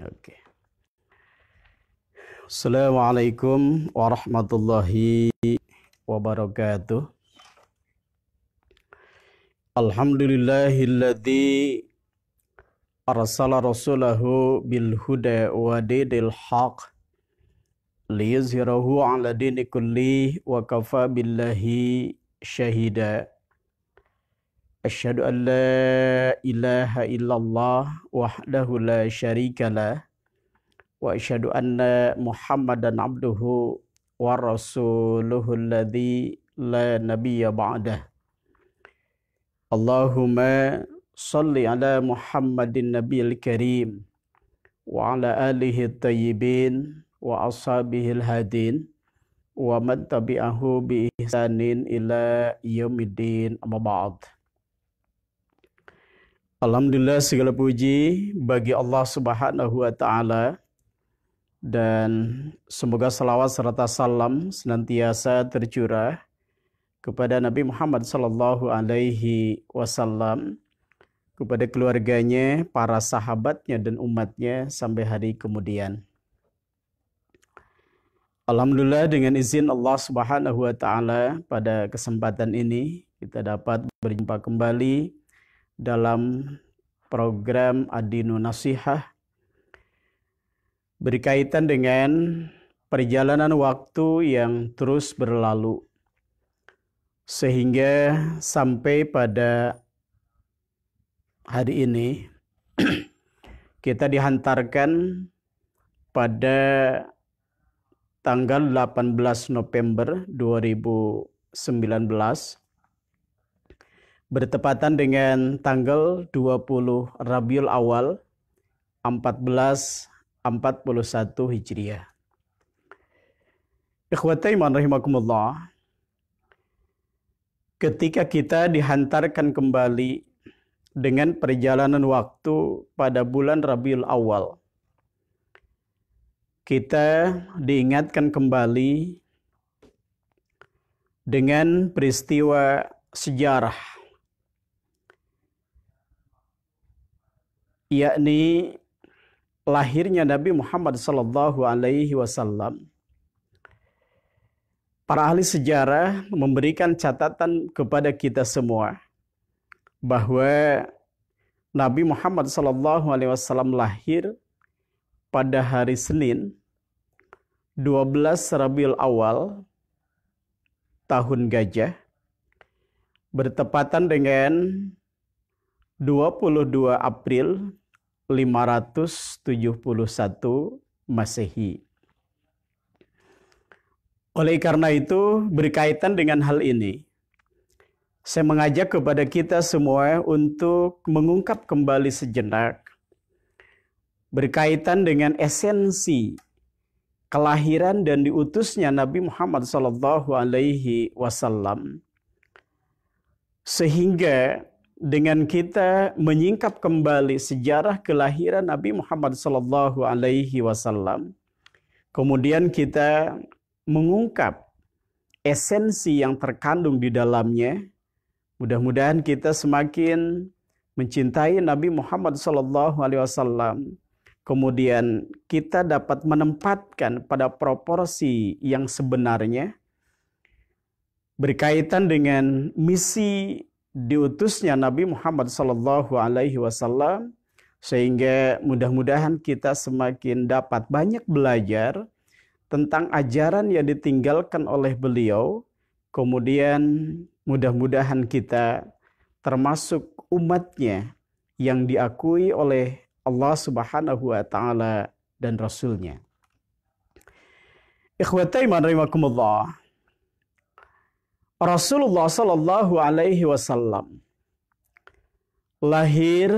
Oke. Okay. Assalamualaikum warahmatullahi wabarakatuh. Alhamdulillahilladzi arsala rasulahu bil huda wa dinil haq liyuzhirahu ala dini kulli wa kafa billahi syahida أشهد أن لا إله إلا الله وحده لا شريك له وأشهد أن محمدا عبده ورسوله الذي لا نبي بعده اللهم صل على محمد النبي الكريم وعلى آله الطيبين وأصحابه الهادين ومن تبعه بإحسان إلى يوم الدين أما بعد Alhamdulillah segala puji bagi Allah Subhanahu wa taala dan semoga salawat serta salam senantiasa tercurah kepada Nabi Muhammad sallallahu alaihi wasallam kepada keluarganya, para sahabatnya dan umatnya sampai hari kemudian. Alhamdulillah dengan izin Allah Subhanahu wa taala pada kesempatan ini kita dapat berjumpa kembali dalam program Adinu Nasihah berkaitan dengan perjalanan waktu yang terus berlalu sehingga sampai pada hari ini kita dihantarkan pada tanggal 18 November 2019 bertepatan dengan tanggal 20 Rabiul Awal 1441 Hijriah. Ikhwatai iman rahimakumullah. Ketika kita dihantarkan kembali dengan perjalanan waktu pada bulan Rabiul Awal, kita diingatkan kembali dengan peristiwa sejarah yakni lahirnya Nabi Muhammad sallallahu alaihi wasallam. Para ahli sejarah memberikan catatan kepada kita semua bahwa Nabi Muhammad sallallahu alaihi wasallam lahir pada hari Senin 12 Rabiul Awal tahun gajah bertepatan dengan 22 April 571 Masehi. Oleh karena itu, berkaitan dengan hal ini, saya mengajak kepada kita semua untuk mengungkap kembali sejenak berkaitan dengan esensi kelahiran dan diutusnya Nabi Muhammad SAW, sehingga dengan kita menyingkap kembali sejarah kelahiran Nabi Muhammad sallallahu alaihi wasallam. Kemudian kita mengungkap esensi yang terkandung di dalamnya. Mudah-mudahan kita semakin mencintai Nabi Muhammad sallallahu alaihi wasallam. Kemudian kita dapat menempatkan pada proporsi yang sebenarnya berkaitan dengan misi diutusnya Nabi Muhammad Sallallahu Alaihi Wasallam sehingga mudah-mudahan kita semakin dapat banyak belajar tentang ajaran yang ditinggalkan oleh beliau kemudian mudah-mudahan kita termasuk umatnya yang diakui oleh Allah Subhanahu wa taala dan rasulnya. Ikhwatai rahimakumullah. Rasulullah Shallallahu Alaihi Wasallam lahir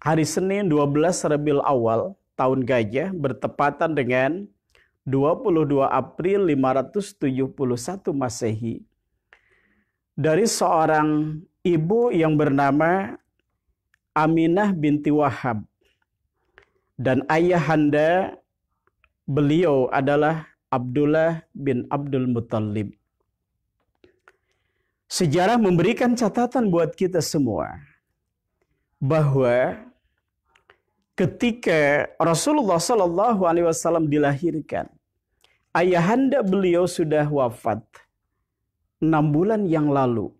hari Senin 12 Rabiul Awal tahun gajah bertepatan dengan 22 April 571 Masehi dari seorang ibu yang bernama Aminah binti Wahab dan ayahanda beliau adalah Abdullah bin Abdul Muttalib. Sejarah memberikan catatan buat kita semua bahwa ketika Rasulullah Shallallahu Alaihi Wasallam dilahirkan, ayahanda beliau sudah wafat enam bulan yang lalu.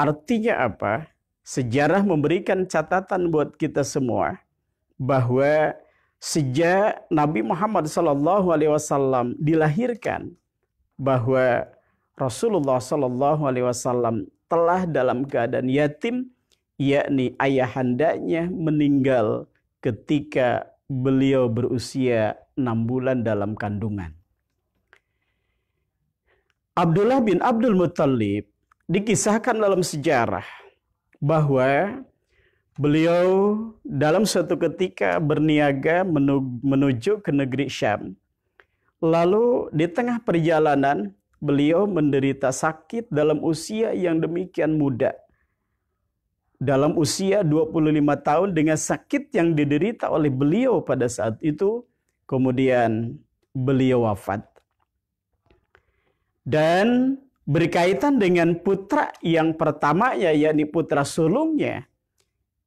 Artinya apa? Sejarah memberikan catatan buat kita semua bahwa sejak Nabi Muhammad Shallallahu Alaihi Wasallam dilahirkan bahwa Rasulullah Shallallahu Alaihi Wasallam telah dalam keadaan yatim, yakni ayahandanya meninggal ketika beliau berusia enam bulan dalam kandungan. Abdullah bin Abdul Muthalib dikisahkan dalam sejarah bahwa beliau dalam suatu ketika berniaga menuju ke negeri Syam. Lalu di tengah perjalanan Beliau menderita sakit dalam usia yang demikian muda. Dalam usia 25 tahun dengan sakit yang diderita oleh beliau pada saat itu, kemudian beliau wafat. Dan berkaitan dengan putra yang pertamanya yakni putra sulungnya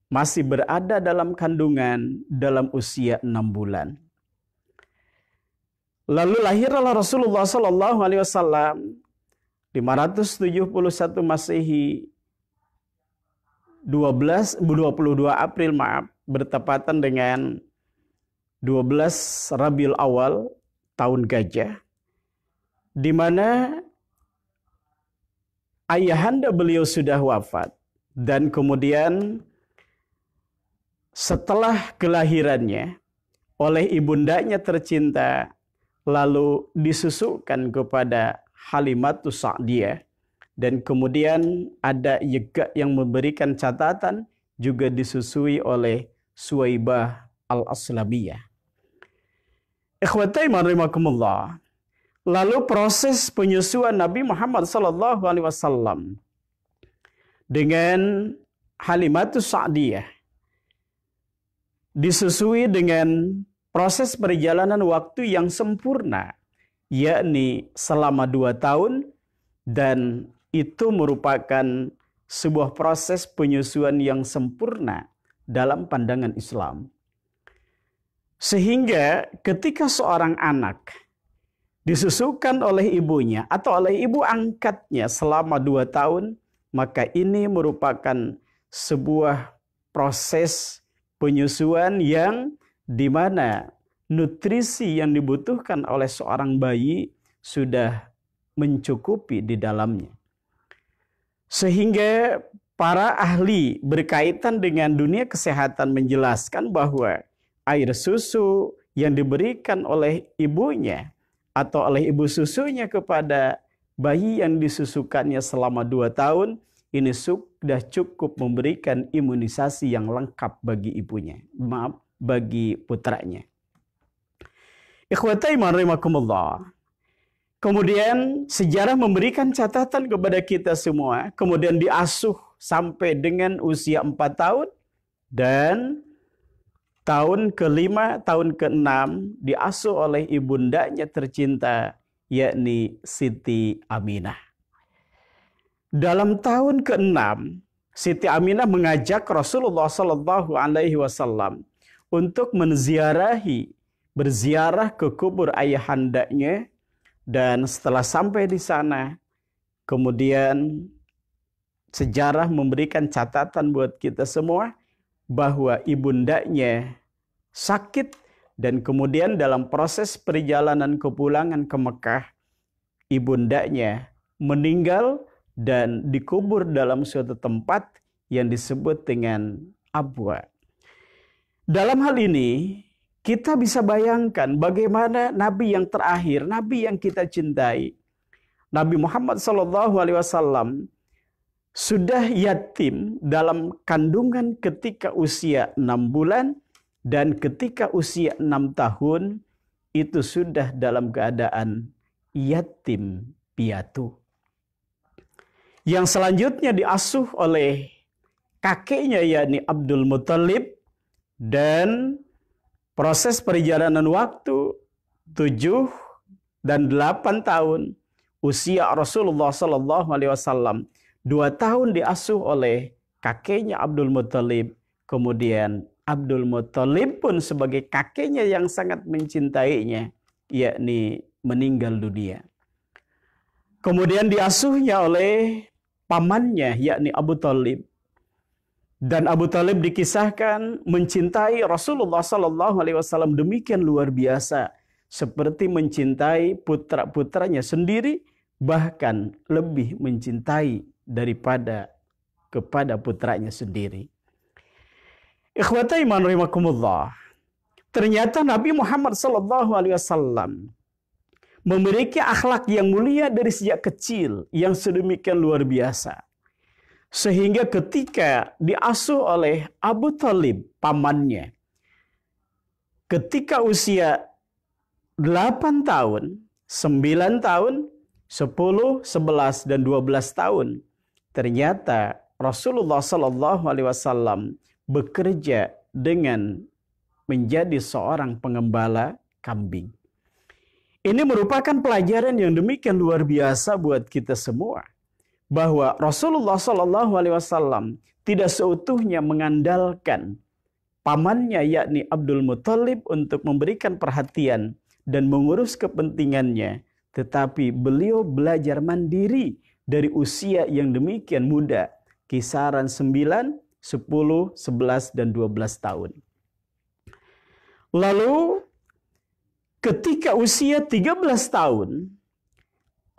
masih berada dalam kandungan dalam usia enam bulan. Lalu lahirlah Rasulullah Sallallahu Alaihi Wasallam 571 Masehi 12 22 April maaf bertepatan dengan 12 Rabiul Awal tahun gajah di mana ayahanda beliau sudah wafat dan kemudian setelah kelahirannya oleh ibundanya tercinta lalu disusukkan kepada Halimatus Sa'diyah dan kemudian ada Yega yang memberikan catatan juga disusui oleh Suwaibah Al-Aslabiyah. Ikhwatai marimakumullah. Lalu proses penyusuan Nabi Muhammad sallallahu alaihi wasallam dengan Halimatus Sa'diyah disusui dengan proses perjalanan waktu yang sempurna, yakni selama dua tahun, dan itu merupakan sebuah proses penyusuan yang sempurna dalam pandangan Islam. Sehingga ketika seorang anak disusukan oleh ibunya atau oleh ibu angkatnya selama dua tahun, maka ini merupakan sebuah proses penyusuan yang di mana nutrisi yang dibutuhkan oleh seorang bayi sudah mencukupi di dalamnya. Sehingga para ahli berkaitan dengan dunia kesehatan menjelaskan bahwa air susu yang diberikan oleh ibunya atau oleh ibu susunya kepada bayi yang disusukannya selama dua tahun ini sudah cukup memberikan imunisasi yang lengkap bagi ibunya. Maaf, bagi putranya. iman rahimakumullah. Kemudian sejarah memberikan catatan kepada kita semua. Kemudian diasuh sampai dengan usia 4 tahun. Dan tahun kelima, tahun keenam diasuh oleh ibundanya tercinta yakni Siti Aminah. Dalam tahun keenam Siti Aminah mengajak Rasulullah Sallallahu Alaihi Wasallam untuk menziarahi, berziarah ke kubur ayahandanya dan setelah sampai di sana kemudian sejarah memberikan catatan buat kita semua bahwa ibundanya sakit dan kemudian dalam proses perjalanan kepulangan ke Mekah ibundanya meninggal dan dikubur dalam suatu tempat yang disebut dengan Abwa. Dalam hal ini, kita bisa bayangkan bagaimana nabi yang terakhir, nabi yang kita cintai, Nabi Muhammad SAW sudah yatim dalam kandungan ketika usia enam bulan dan ketika usia enam tahun itu sudah dalam keadaan yatim piatu. Yang selanjutnya diasuh oleh kakeknya yakni Abdul Muthalib dan proses perjalanan waktu tujuh dan delapan tahun usia Rasulullah Sallallahu Alaihi Wasallam dua tahun diasuh oleh kakeknya Abdul Muthalib kemudian Abdul Muthalib pun sebagai kakeknya yang sangat mencintainya yakni meninggal dunia kemudian diasuhnya oleh pamannya yakni Abu Talib dan Abu Talib dikisahkan mencintai Rasulullah Sallallahu Alaihi Wasallam demikian luar biasa, seperti mencintai putra putranya sendiri, bahkan lebih mencintai daripada kepada putranya sendiri. Ikhwata iman rahimakumullah. Ternyata Nabi Muhammad Sallallahu Alaihi Wasallam memiliki akhlak yang mulia dari sejak kecil yang sedemikian luar biasa sehingga ketika diasuh oleh Abu Talib, pamannya, ketika usia 8 tahun, 9 tahun, 10, 11 dan 12 tahun. Ternyata Rasulullah Shallallahu alaihi wasallam bekerja dengan menjadi seorang pengembala kambing. Ini merupakan pelajaran yang demikian luar biasa buat kita semua bahwa Rasulullah Shallallahu Alaihi Wasallam tidak seutuhnya mengandalkan pamannya yakni Abdul Muthalib untuk memberikan perhatian dan mengurus kepentingannya, tetapi beliau belajar mandiri dari usia yang demikian muda, kisaran 9, 10, 11, dan 12 tahun. Lalu ketika usia 13 tahun,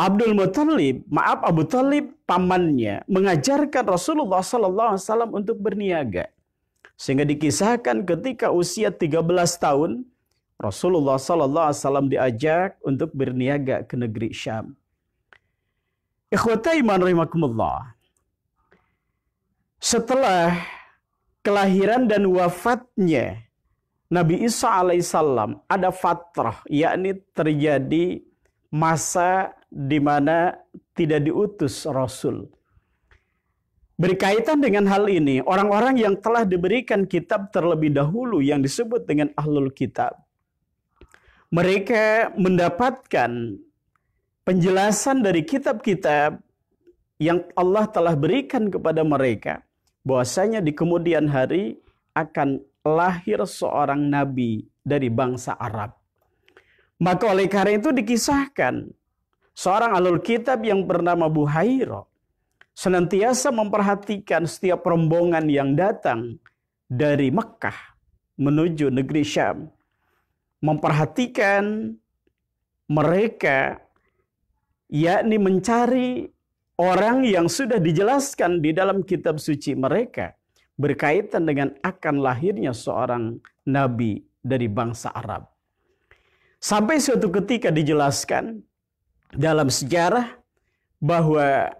Abdul Muthalib, maaf Abu Talib pamannya mengajarkan Rasulullah Sallallahu Alaihi Wasallam untuk berniaga. Sehingga dikisahkan ketika usia 13 tahun, Rasulullah Sallallahu Alaihi Wasallam diajak untuk berniaga ke negeri Syam. Ikhwata iman rahimakumullah. Setelah kelahiran dan wafatnya Nabi Isa alaihissalam ada fatrah, yakni terjadi masa di mana tidak diutus rasul. Berkaitan dengan hal ini, orang-orang yang telah diberikan kitab terlebih dahulu yang disebut dengan ahlul kitab, mereka mendapatkan penjelasan dari kitab-kitab yang Allah telah berikan kepada mereka bahwasanya di kemudian hari akan lahir seorang nabi dari bangsa Arab. Maka oleh karena itu dikisahkan seorang alul kitab yang bernama Buhairo senantiasa memperhatikan setiap rombongan yang datang dari Mekkah menuju negeri Syam. Memperhatikan mereka yakni mencari orang yang sudah dijelaskan di dalam kitab suci mereka berkaitan dengan akan lahirnya seorang nabi dari bangsa Arab. Sampai suatu ketika dijelaskan dalam sejarah bahwa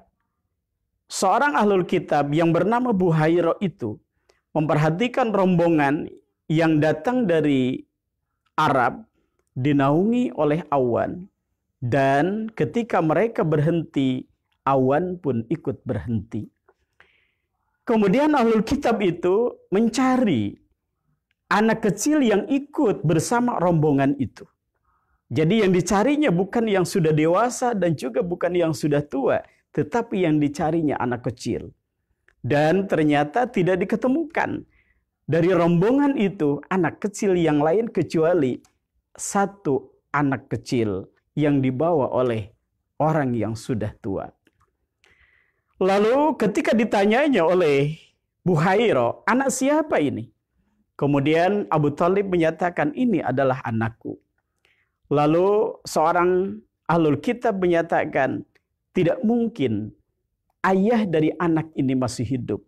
seorang ahlul kitab yang bernama Buhairo itu memperhatikan rombongan yang datang dari Arab dinaungi oleh awan dan ketika mereka berhenti awan pun ikut berhenti. Kemudian ahlul kitab itu mencari anak kecil yang ikut bersama rombongan itu. Jadi yang dicarinya bukan yang sudah dewasa dan juga bukan yang sudah tua, tetapi yang dicarinya anak kecil. Dan ternyata tidak diketemukan. Dari rombongan itu anak kecil yang lain kecuali satu anak kecil yang dibawa oleh orang yang sudah tua. Lalu ketika ditanyanya oleh Bu Buhairo, anak siapa ini? Kemudian Abu Talib menyatakan ini adalah anakku. Lalu seorang ahlul kitab menyatakan tidak mungkin ayah dari anak ini masih hidup.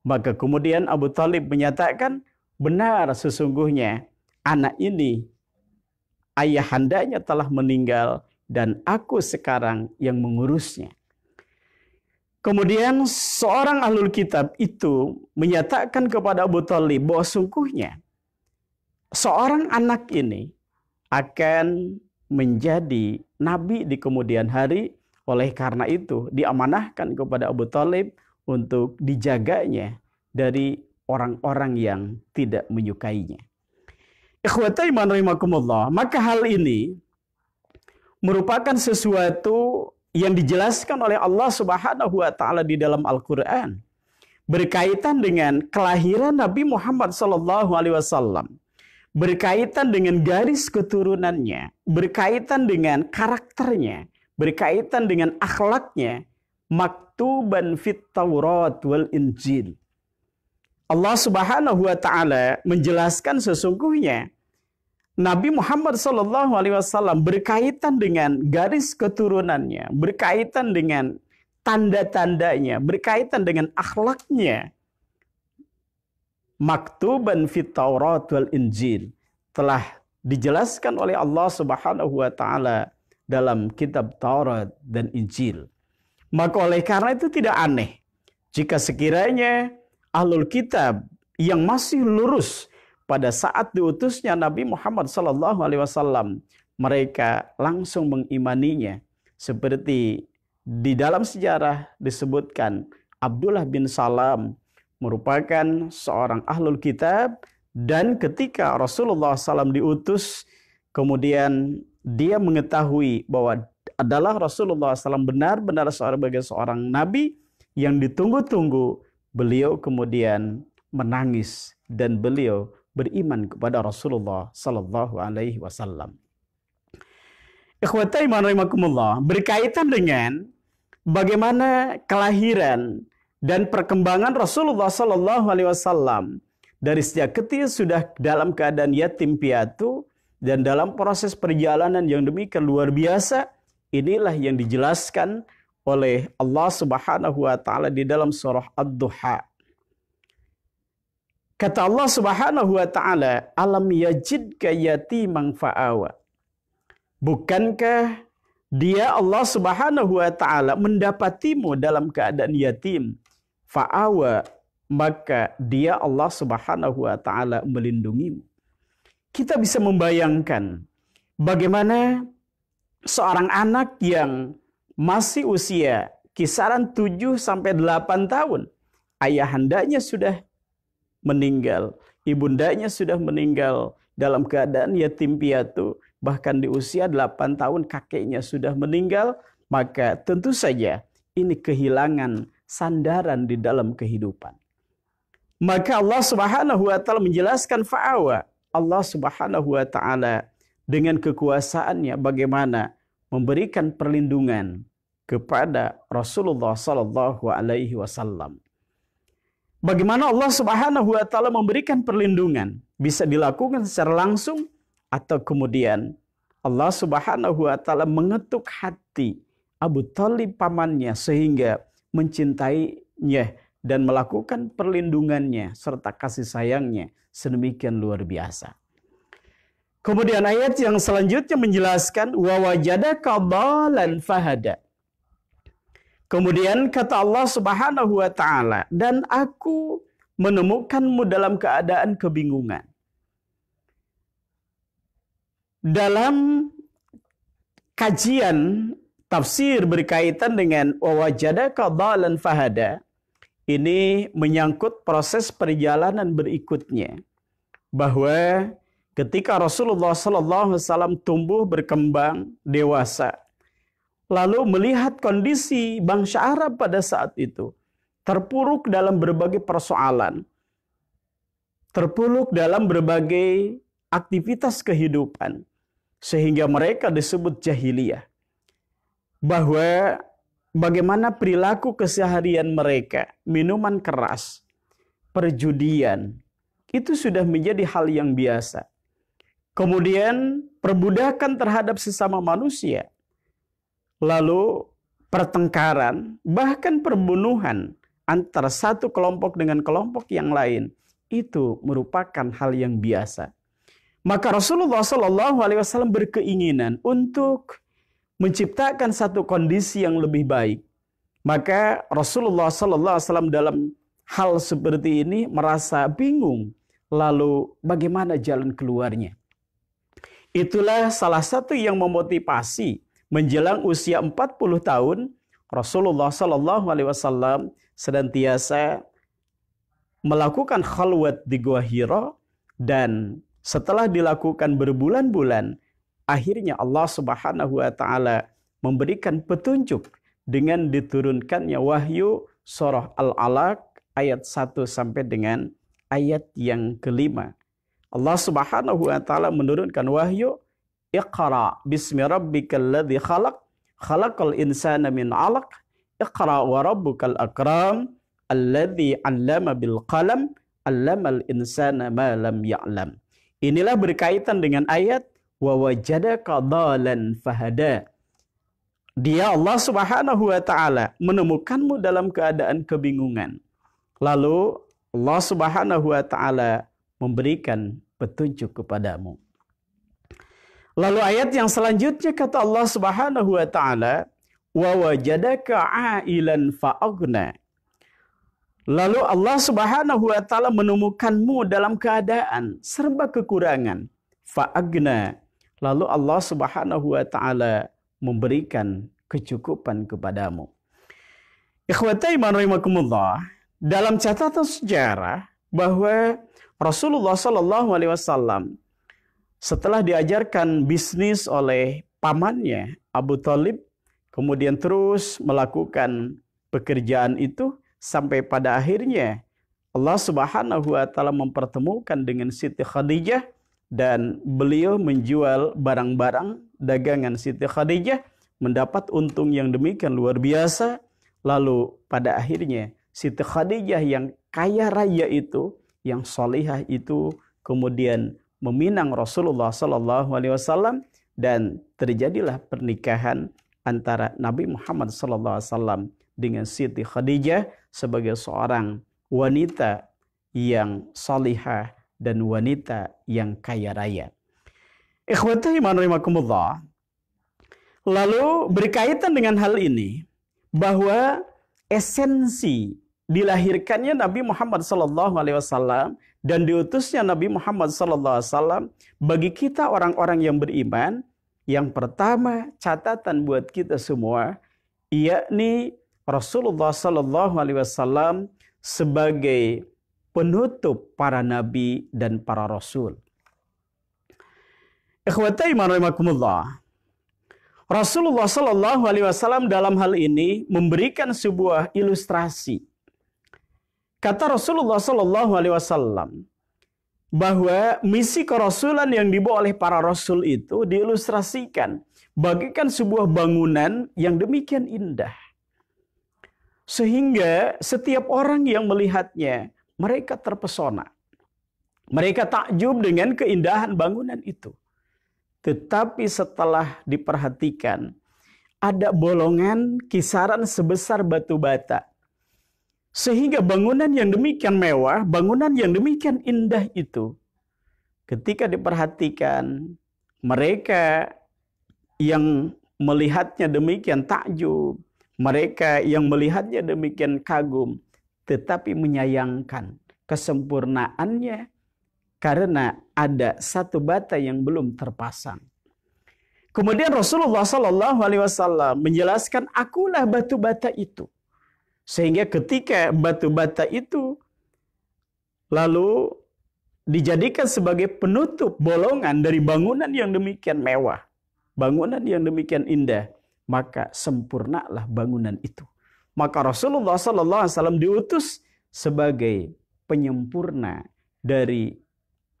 Maka kemudian Abu Talib menyatakan benar sesungguhnya anak ini ayah handanya telah meninggal dan aku sekarang yang mengurusnya. Kemudian seorang ahlul kitab itu menyatakan kepada Abu Talib bahwa sungguhnya seorang anak ini akan menjadi nabi di kemudian hari. Oleh karena itu, diamanahkan kepada Abu Talib untuk dijaganya dari orang-orang yang tidak menyukainya. Ikhwata iman maka hal ini merupakan sesuatu yang dijelaskan oleh Allah Subhanahu wa taala di dalam Al-Qur'an berkaitan dengan kelahiran Nabi Muhammad sallallahu alaihi wasallam berkaitan dengan garis keturunannya, berkaitan dengan karakternya, berkaitan dengan akhlaknya, maktuban fit Taurat wal Injil. Allah Subhanahu wa taala menjelaskan sesungguhnya Nabi Muhammad Shallallahu alaihi wasallam berkaitan dengan garis keturunannya, berkaitan dengan tanda-tandanya, berkaitan dengan akhlaknya, maktuban fit Taurat wal Injil telah dijelaskan oleh Allah Subhanahu wa taala dalam kitab Taurat dan Injil. Maka oleh karena itu tidak aneh jika sekiranya ahlul kitab yang masih lurus pada saat diutusnya Nabi Muhammad sallallahu alaihi wasallam mereka langsung mengimaninya seperti di dalam sejarah disebutkan Abdullah bin Salam merupakan seorang ahlul kitab dan ketika Rasulullah SAW diutus kemudian dia mengetahui bahwa adalah Rasulullah SAW benar-benar seorang sebagai seorang nabi yang ditunggu-tunggu beliau kemudian menangis dan beliau beriman kepada Rasulullah Sallallahu Alaihi Wasallam. Ikhwatai berkaitan dengan bagaimana kelahiran dan perkembangan Rasulullah Shallallahu Alaihi Wasallam dari sejak kecil sudah dalam keadaan yatim piatu dan dalam proses perjalanan yang demikian luar biasa inilah yang dijelaskan oleh Allah Subhanahu wa taala di dalam surah Ad-Duha. Kata Allah Subhanahu wa taala, "Alam yajid kayati fa'awa." Bukankah dia Allah Subhanahu wa taala mendapatimu dalam keadaan yatim fa'awa maka dia Allah Subhanahu wa taala melindungimu. Kita bisa membayangkan bagaimana seorang anak yang masih usia kisaran 7 sampai 8 tahun ayahandanya sudah meninggal, ibundanya sudah meninggal dalam keadaan yatim piatu, bahkan di usia 8 tahun kakeknya sudah meninggal, maka tentu saja ini kehilangan sandaran di dalam kehidupan. Maka Allah Subhanahu wa taala menjelaskan fa'awa. Allah Subhanahu wa taala dengan kekuasaannya bagaimana memberikan perlindungan kepada Rasulullah sallallahu alaihi wasallam. Bagaimana Allah Subhanahu wa taala memberikan perlindungan bisa dilakukan secara langsung atau kemudian Allah Subhanahu wa taala mengetuk hati Abu Talib pamannya sehingga mencintainya dan melakukan perlindungannya serta kasih sayangnya sedemikian luar biasa. Kemudian ayat yang selanjutnya menjelaskan wa wajada kabalan fahada. Kemudian kata Allah Subhanahu wa taala, dan aku menemukanmu dalam keadaan kebingungan. Dalam kajian Tafsir berkaitan dengan wawajadaka dhalan fahada. Ini menyangkut proses perjalanan berikutnya. Bahwa ketika Rasulullah Sallallahu Alaihi Wasallam tumbuh berkembang dewasa, lalu melihat kondisi bangsa Arab pada saat itu, terpuruk dalam berbagai persoalan, terpuruk dalam berbagai aktivitas kehidupan, sehingga mereka disebut jahiliyah bahwa bagaimana perilaku keseharian mereka, minuman keras, perjudian, itu sudah menjadi hal yang biasa. Kemudian perbudakan terhadap sesama manusia, lalu pertengkaran, bahkan perbunuhan antara satu kelompok dengan kelompok yang lain, itu merupakan hal yang biasa. Maka Rasulullah Shallallahu Alaihi Wasallam berkeinginan untuk menciptakan satu kondisi yang lebih baik. Maka Rasulullah Sallallahu Alaihi Wasallam dalam hal seperti ini merasa bingung. Lalu bagaimana jalan keluarnya? Itulah salah satu yang memotivasi menjelang usia 40 tahun Rasulullah Sallallahu Alaihi Wasallam senantiasa melakukan khalwat di Gua Hiro dan setelah dilakukan berbulan-bulan akhirnya Allah Subhanahu wa taala memberikan petunjuk dengan diturunkannya wahyu surah Al-Alaq ayat 1 sampai dengan ayat yang kelima. Allah Subhanahu wa taala menurunkan wahyu Iqra bismi rabbikal ladzi khalaq khalaqal insana min 'alaq Iqra wa rabbukal akram alladzi 'allama bil qalam 'allamal insana ma lam ya'lam. Inilah berkaitan dengan ayat wa wajadaka dhalan fahada. Dia Allah Subhanahu wa taala menemukanmu dalam keadaan kebingungan. Lalu Allah Subhanahu wa taala memberikan petunjuk kepadamu. Lalu ayat yang selanjutnya kata Allah Subhanahu wa taala, "Wa wajadaka ailan fa'agna." Lalu Allah Subhanahu wa taala menemukanmu dalam keadaan serba kekurangan, fa'agna Lalu Allah Subhanahu wa taala memberikan kecukupan kepadamu. Ikhwatai rahimakumullah, dalam catatan sejarah bahwa Rasulullah Shallallahu alaihi wasallam setelah diajarkan bisnis oleh pamannya Abu Talib, kemudian terus melakukan pekerjaan itu sampai pada akhirnya Allah Subhanahu wa taala mempertemukan dengan Siti Khadijah dan beliau menjual barang-barang dagangan Siti Khadijah mendapat untung yang demikian luar biasa lalu pada akhirnya Siti Khadijah yang kaya raya itu yang solihah itu kemudian meminang Rasulullah Sallallahu Alaihi Wasallam dan terjadilah pernikahan antara Nabi Muhammad Sallallahu Alaihi Wasallam dengan Siti Khadijah sebagai seorang wanita yang solihah dan wanita yang kaya raya. Ikhwati rahimakumullah. Lalu berkaitan dengan hal ini bahwa esensi dilahirkannya Nabi Muhammad sallallahu alaihi wasallam dan diutusnya Nabi Muhammad sallallahu alaihi wasallam bagi kita orang-orang yang beriman yang pertama catatan buat kita semua yakni Rasulullah Sallallahu Alaihi Wasallam sebagai penutup para nabi dan para rasul. Ikhwatai rahimakumullah. Rasulullah Sallallahu Alaihi Wasallam dalam hal ini memberikan sebuah ilustrasi. Kata Rasulullah Sallallahu Alaihi Wasallam bahwa misi kerasulan yang dibawa oleh para rasul itu diilustrasikan bagikan sebuah bangunan yang demikian indah. Sehingga setiap orang yang melihatnya mereka terpesona. Mereka takjub dengan keindahan bangunan itu. Tetapi setelah diperhatikan, ada bolongan kisaran sebesar batu bata. Sehingga bangunan yang demikian mewah, bangunan yang demikian indah itu, ketika diperhatikan, mereka yang melihatnya demikian takjub, mereka yang melihatnya demikian kagum, tetapi menyayangkan kesempurnaannya karena ada satu bata yang belum terpasang. Kemudian Rasulullah Shallallahu Alaihi Wasallam menjelaskan, akulah batu bata itu. Sehingga ketika batu bata itu lalu dijadikan sebagai penutup bolongan dari bangunan yang demikian mewah, bangunan yang demikian indah, maka sempurnalah bangunan itu. Maka Rasulullah sallallahu alaihi wasallam diutus sebagai penyempurna dari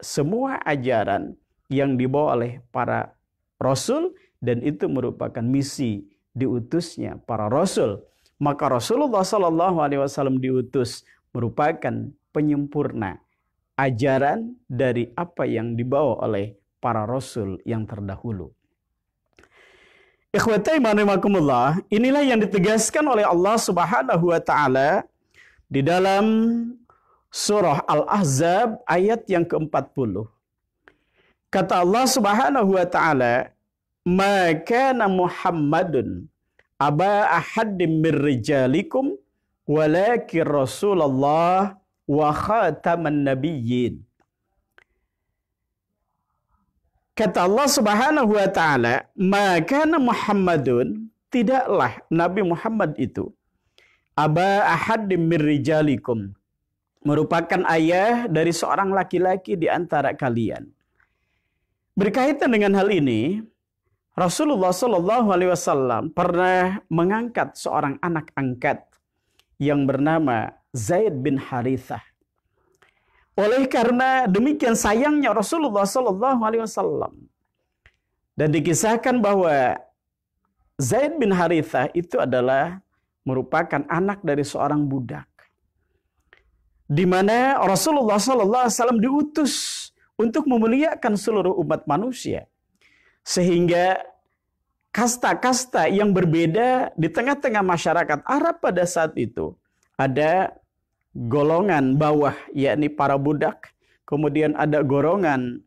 semua ajaran yang dibawa oleh para rasul dan itu merupakan misi diutusnya para rasul. Maka Rasulullah Sallallahu Alaihi Wasallam diutus merupakan penyempurna ajaran dari apa yang dibawa oleh para rasul yang terdahulu imanimakumullah, inilah yang ditegaskan oleh Allah Subhanahu wa taala di dalam surah Al-Ahzab ayat yang ke-40. Kata Allah Subhanahu wa taala, "Maka Muhammadun aba ahadin min rijalikum walakin Rasulullah wa khataman nabiyyin." Kata Allah Subhanahu wa taala, "Maka Muhammadun tidaklah Nabi Muhammad itu aba ahad mirrijalikum merupakan ayah dari seorang laki-laki di antara kalian. Berkaitan dengan hal ini, Rasulullah Shallallahu Alaihi Wasallam pernah mengangkat seorang anak angkat yang bernama Zaid bin Harithah. Oleh karena demikian sayangnya Rasulullah Shallallahu Alaihi Wasallam dan dikisahkan bahwa Zaid bin Harithah itu adalah merupakan anak dari seorang budak, di mana Rasulullah Shallallahu Alaihi Wasallam diutus untuk memuliakan seluruh umat manusia, sehingga kasta-kasta yang berbeda di tengah-tengah masyarakat Arab pada saat itu ada golongan bawah yakni para budak, kemudian ada golongan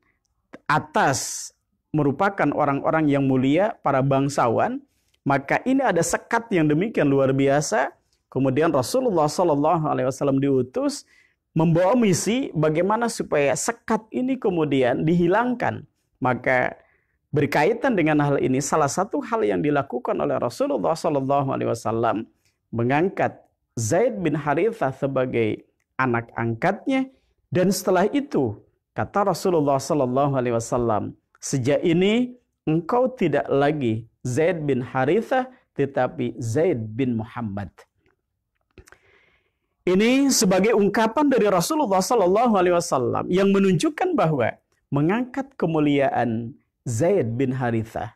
atas merupakan orang-orang yang mulia, para bangsawan, maka ini ada sekat yang demikian luar biasa. Kemudian Rasulullah Shallallahu Alaihi Wasallam diutus membawa misi bagaimana supaya sekat ini kemudian dihilangkan. Maka berkaitan dengan hal ini salah satu hal yang dilakukan oleh Rasulullah Shallallahu Alaihi Wasallam mengangkat Zaid bin Harithah sebagai anak angkatnya dan setelah itu kata Rasulullah Sallallahu Alaihi Wasallam sejak ini engkau tidak lagi Zaid bin Harithah tetapi Zaid bin Muhammad. Ini sebagai ungkapan dari Rasulullah Sallallahu Alaihi Wasallam yang menunjukkan bahwa mengangkat kemuliaan Zaid bin Harithah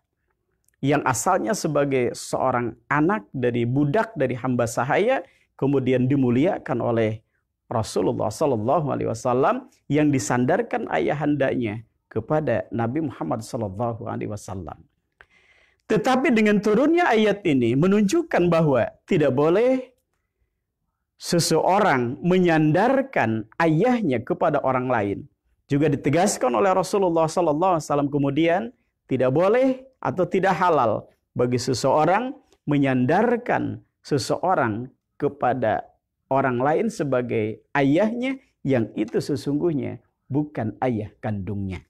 yang asalnya sebagai seorang anak dari budak dari hamba sahaya kemudian dimuliakan oleh Rasulullah Sallallahu Alaihi Wasallam yang disandarkan ayahandanya kepada Nabi Muhammad Sallallahu Alaihi Wasallam. Tetapi dengan turunnya ayat ini menunjukkan bahwa tidak boleh seseorang menyandarkan ayahnya kepada orang lain. Juga ditegaskan oleh Rasulullah Sallallahu Alaihi Wasallam kemudian tidak boleh atau tidak halal bagi seseorang menyandarkan seseorang kepada orang lain sebagai ayahnya yang itu sesungguhnya bukan ayah kandungnya.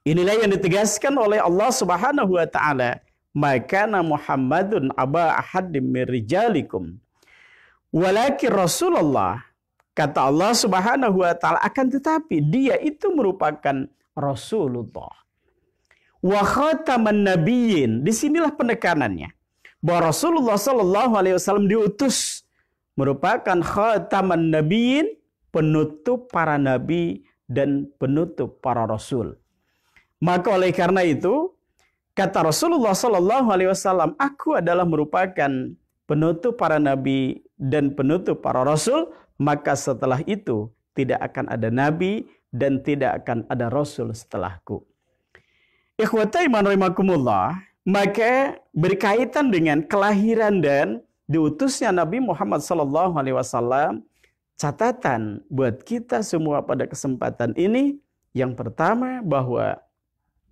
Inilah yang ditegaskan oleh Allah Subhanahu wa taala, "Maka Muhammadun aba ahadim mirjalikum." Walakin Rasulullah kata Allah Subhanahu wa taala akan tetapi dia itu merupakan Rasulullah. Wa khataman nabiyyin. Disinilah penekanannya bahwa Rasulullah Shallallahu Alaihi Wasallam diutus merupakan khataman nabiin penutup para nabi dan penutup para rasul. Maka oleh karena itu kata Rasulullah Shallallahu Alaihi Wasallam, aku adalah merupakan penutup para nabi dan penutup para rasul. Maka setelah itu tidak akan ada nabi dan tidak akan ada rasul setelahku. Ikhwatai man maka berkaitan dengan kelahiran dan diutusnya Nabi Muhammad SAW catatan buat kita semua pada kesempatan ini yang pertama bahwa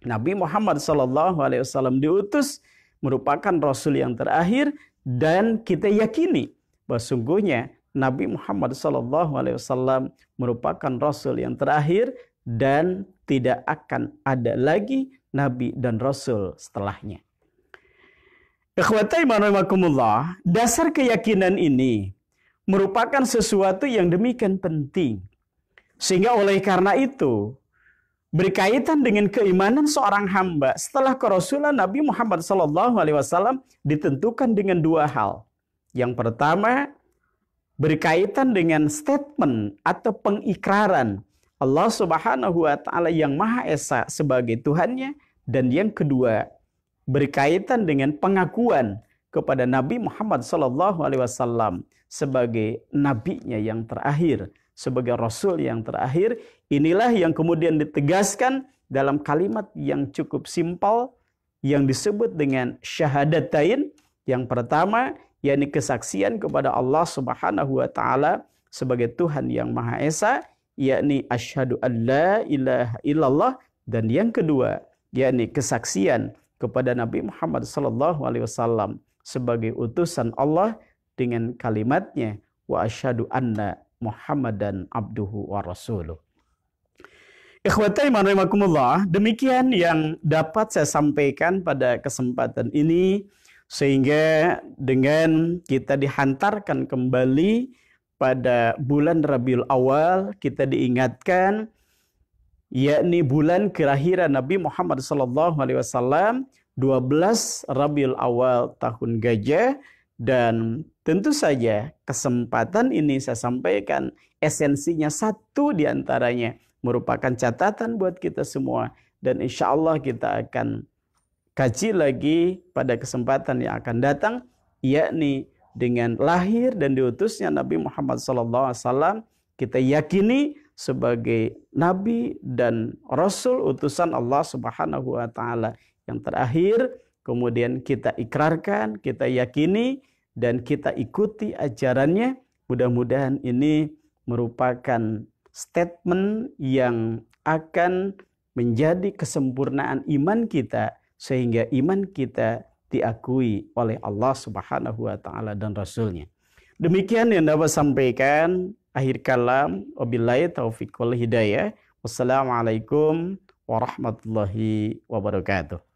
Nabi Muhammad SAW diutus merupakan Rasul yang terakhir dan kita yakini bahwa sungguhnya Nabi Muhammad SAW merupakan Rasul yang terakhir dan tidak akan ada lagi nabi dan rasul setelahnya. Ikhwatai rahimakumullah, dasar keyakinan ini merupakan sesuatu yang demikian penting. Sehingga oleh karena itu, berkaitan dengan keimanan seorang hamba setelah kerasulan Nabi Muhammad SAW ditentukan dengan dua hal. Yang pertama, berkaitan dengan statement atau pengikraran Allah Subhanahu wa taala yang Maha Esa sebagai Tuhannya dan yang kedua berkaitan dengan pengakuan kepada Nabi Muhammad sallallahu alaihi wasallam sebagai nabinya yang terakhir, sebagai rasul yang terakhir. Inilah yang kemudian ditegaskan dalam kalimat yang cukup simpel yang disebut dengan syahadatain. Yang pertama yakni kesaksian kepada Allah Subhanahu wa taala sebagai Tuhan yang Maha Esa yakni asyhadu an la ilaha illallah dan yang kedua yakni kesaksian kepada Nabi Muhammad sallallahu alaihi wasallam sebagai utusan Allah dengan kalimatnya wa asyhadu anna Muhammadan abduhu wa rasuluh. Ikhwatai rahimakumullah, demikian yang dapat saya sampaikan pada kesempatan ini sehingga dengan kita dihantarkan kembali pada bulan Rabiul Awal kita diingatkan yakni bulan kelahiran Nabi Muhammad sallallahu alaihi wasallam 12 Rabiul Awal tahun Gajah dan tentu saja kesempatan ini saya sampaikan esensinya satu diantaranya merupakan catatan buat kita semua dan insya Allah kita akan kaji lagi pada kesempatan yang akan datang yakni dengan lahir dan diutusnya Nabi Muhammad SAW kita yakini sebagai nabi dan rasul utusan Allah Subhanahu wa taala. Yang terakhir, kemudian kita ikrarkan, kita yakini dan kita ikuti ajarannya. Mudah-mudahan ini merupakan statement yang akan menjadi kesempurnaan iman kita sehingga iman kita diakui oleh Allah Subhanahu wa taala dan rasulnya. Demikian yang dapat sampaikan akhir kalam wabillahi taufiq wal hidayah. Wassalamualaikum warahmatullahi wabarakatuh.